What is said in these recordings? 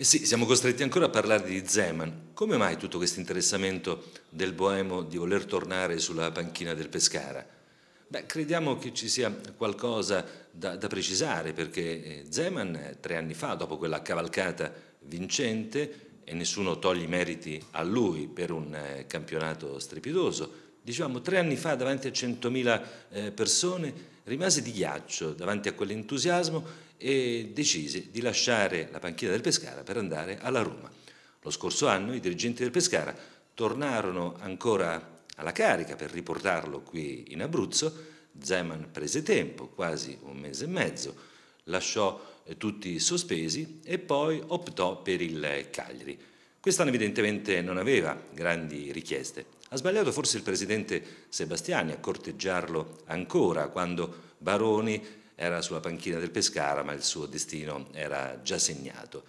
Eh sì, siamo costretti ancora a parlare di Zeman. Come mai tutto questo interessamento del boemo di voler tornare sulla panchina del Pescara? Beh, crediamo che ci sia qualcosa da, da precisare, perché eh, Zeman eh, tre anni fa, dopo quella cavalcata vincente, e nessuno toglie i meriti a lui per un eh, campionato strepitoso, diciamo tre anni fa davanti a 100.000 persone rimase di ghiaccio davanti a quell'entusiasmo e decise di lasciare la panchina del Pescara per andare alla Roma. Lo scorso anno i dirigenti del Pescara tornarono ancora alla carica per riportarlo qui in Abruzzo. Zeman prese tempo, quasi un mese e mezzo, lasciò eh, tutti sospesi e poi optò per il Cagliari. Quest'anno evidentemente non aveva grandi richieste. Ha sbagliato forse il presidente Sebastiani a corteggiarlo ancora quando Baroni era sulla panchina del Pescara ma il suo destino era già segnato.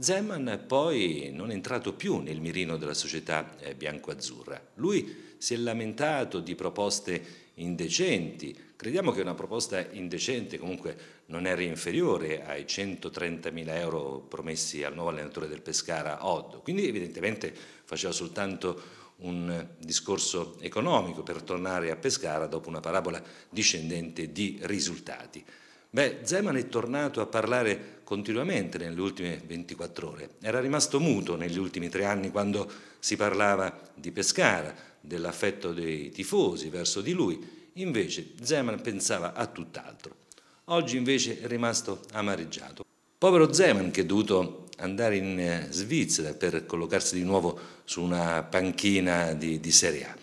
Zeman poi non è entrato più nel mirino della società eh, bianco-azzurra. Lui si è lamentato di proposte indecenti. Crediamo che una proposta indecente comunque non era inferiore ai 130.000 euro promessi al nuovo allenatore del Pescara Oddo. Quindi evidentemente faceva soltanto un discorso economico per tornare a Pescara dopo una parabola discendente di risultati. Beh, Zeman è tornato a parlare continuamente nelle ultime 24 ore. Era rimasto muto negli ultimi tre anni quando si parlava di Pescara, dell'affetto dei tifosi verso di lui. Invece Zeman pensava a tutt'altro. Oggi invece è rimasto amareggiato. Povero Zeman che è dovuto andare in eh, Svizzera per collocarsi di nuovo su una panchina di, di Serie A.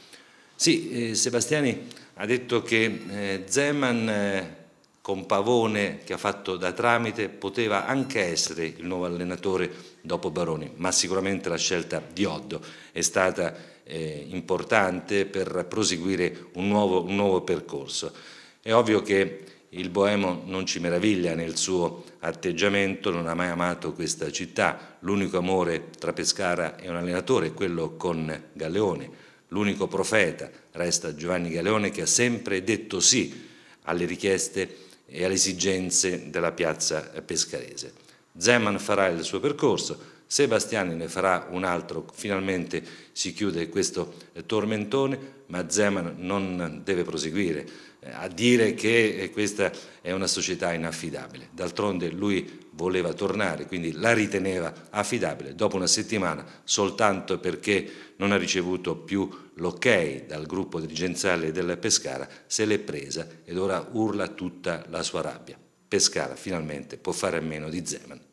Sì, eh, Sebastiani ha detto che eh, Zeman eh, con Pavone che ha fatto da tramite poteva anche essere il nuovo allenatore dopo Baroni, ma sicuramente la scelta di Oddo è stata eh, importante per proseguire un nuovo, un nuovo percorso. È ovvio che il Boemo non ci meraviglia nel suo atteggiamento, non ha mai amato questa città, l'unico amore tra Pescara e un allenatore è quello con Galeone, l'unico profeta resta Giovanni Galeone che ha sempre detto sì alle richieste e alle esigenze della piazza pescarese. Zeman farà il suo percorso, Sebastiani ne farà un altro, finalmente si chiude questo eh, tormentone, ma Zeman non deve proseguire eh, a dire che eh, questa è una società inaffidabile. D'altronde lui voleva tornare, quindi la riteneva affidabile dopo una settimana soltanto perché non ha ricevuto più l'ok dal gruppo dirigenziale della Pescara, se l'è presa ed ora urla tutta la sua rabbia. Pescara finalmente può fare a meno di Zeman.